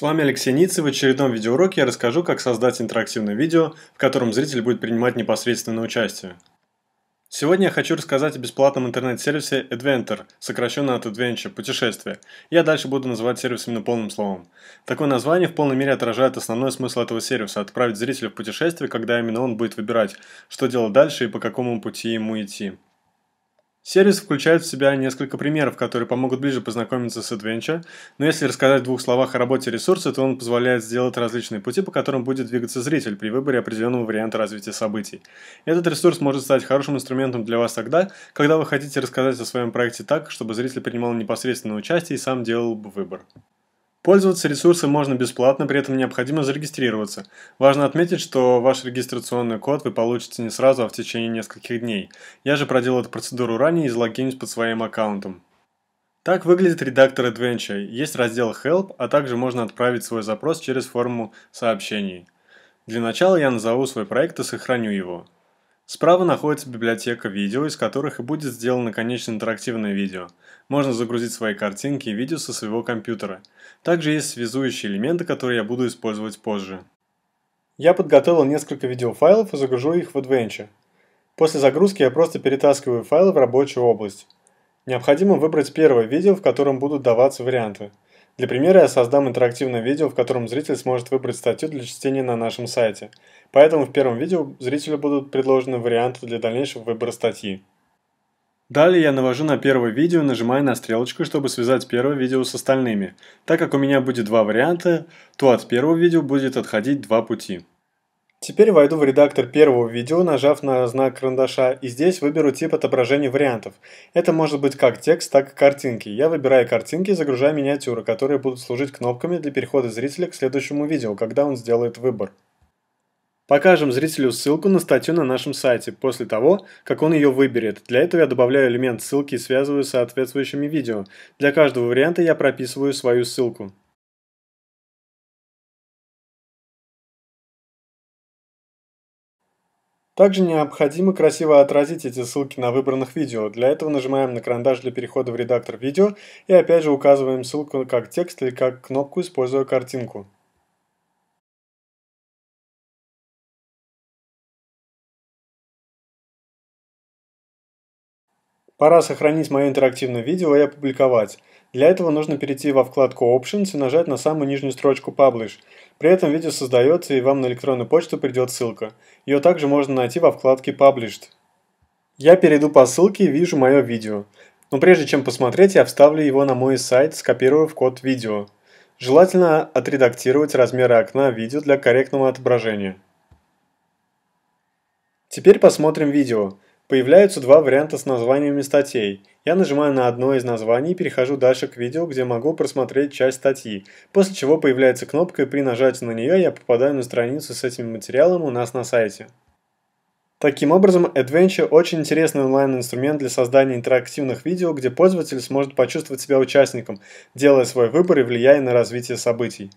С вами Алексей Ницы. В очередном видеоуроке я расскажу, как создать интерактивное видео, в котором зритель будет принимать непосредственное участие. Сегодня я хочу рассказать о бесплатном интернет-сервисе Adventure, сокращенно от Adventure – путешествие. Я дальше буду называть сервис именно полным словом. Такое название в полной мере отражает основной смысл этого сервиса – отправить зрителя в путешествие, когда именно он будет выбирать, что делать дальше и по какому пути ему идти. Сервис включает в себя несколько примеров, которые помогут ближе познакомиться с Adventure, но если рассказать в двух словах о работе ресурса, то он позволяет сделать различные пути, по которым будет двигаться зритель при выборе определенного варианта развития событий. Этот ресурс может стать хорошим инструментом для вас тогда, когда вы хотите рассказать о своем проекте так, чтобы зритель принимал непосредственное участие и сам делал бы выбор. Пользоваться ресурсом можно бесплатно, при этом необходимо зарегистрироваться. Важно отметить, что ваш регистрационный код вы получите не сразу, а в течение нескольких дней. Я же проделал эту процедуру ранее и залогинюсь под своим аккаунтом. Так выглядит редактор Adventure. Есть раздел Help, а также можно отправить свой запрос через форму сообщений. Для начала я назову свой проект и сохраню его. Справа находится библиотека видео, из которых и будет сделано конечно интерактивное видео. Можно загрузить свои картинки и видео со своего компьютера. Также есть связующие элементы, которые я буду использовать позже. Я подготовил несколько видеофайлов и загружу их в Adventure. После загрузки я просто перетаскиваю файлы в рабочую область. Необходимо выбрать первое видео, в котором будут даваться варианты. Для примера я создам интерактивное видео, в котором зритель сможет выбрать статью для чтения на нашем сайте – Поэтому в первом видео зрителю будут предложены варианты для дальнейшего выбора статьи. Далее я навожу на первое видео, нажимая на стрелочку, чтобы связать первое видео с остальными. Так как у меня будет два варианта, то от первого видео будет отходить два пути. Теперь войду в редактор первого видео, нажав на знак карандаша, и здесь выберу тип отображения вариантов. Это может быть как текст, так и картинки. Я выбираю картинки и загружаю миниатюры, которые будут служить кнопками для перехода зрителя к следующему видео, когда он сделает выбор. Покажем зрителю ссылку на статью на нашем сайте после того, как он ее выберет. Для этого я добавляю элемент ссылки и связываю с соответствующими видео. Для каждого варианта я прописываю свою ссылку. Также необходимо красиво отразить эти ссылки на выбранных видео. Для этого нажимаем на карандаш для перехода в редактор видео и опять же указываем ссылку как текст или как кнопку, используя картинку. Пора сохранить мое интерактивное видео и опубликовать. Для этого нужно перейти во вкладку Options и нажать на самую нижнюю строчку Publish. При этом видео создается и вам на электронную почту придет ссылка. Ее также можно найти во вкладке Published. Я перейду по ссылке и вижу мое видео. Но прежде чем посмотреть, я вставлю его на мой сайт, скопировав код видео. Желательно отредактировать размеры окна видео для корректного отображения. Теперь посмотрим видео. Появляются два варианта с названиями статей. Я нажимаю на одно из названий и перехожу дальше к видео, где могу просмотреть часть статьи, после чего появляется кнопка и при нажатии на нее я попадаю на страницу с этим материалом у нас на сайте. Таким образом, Adventure очень интересный онлайн-инструмент для создания интерактивных видео, где пользователь сможет почувствовать себя участником, делая свой выбор и влияя на развитие событий.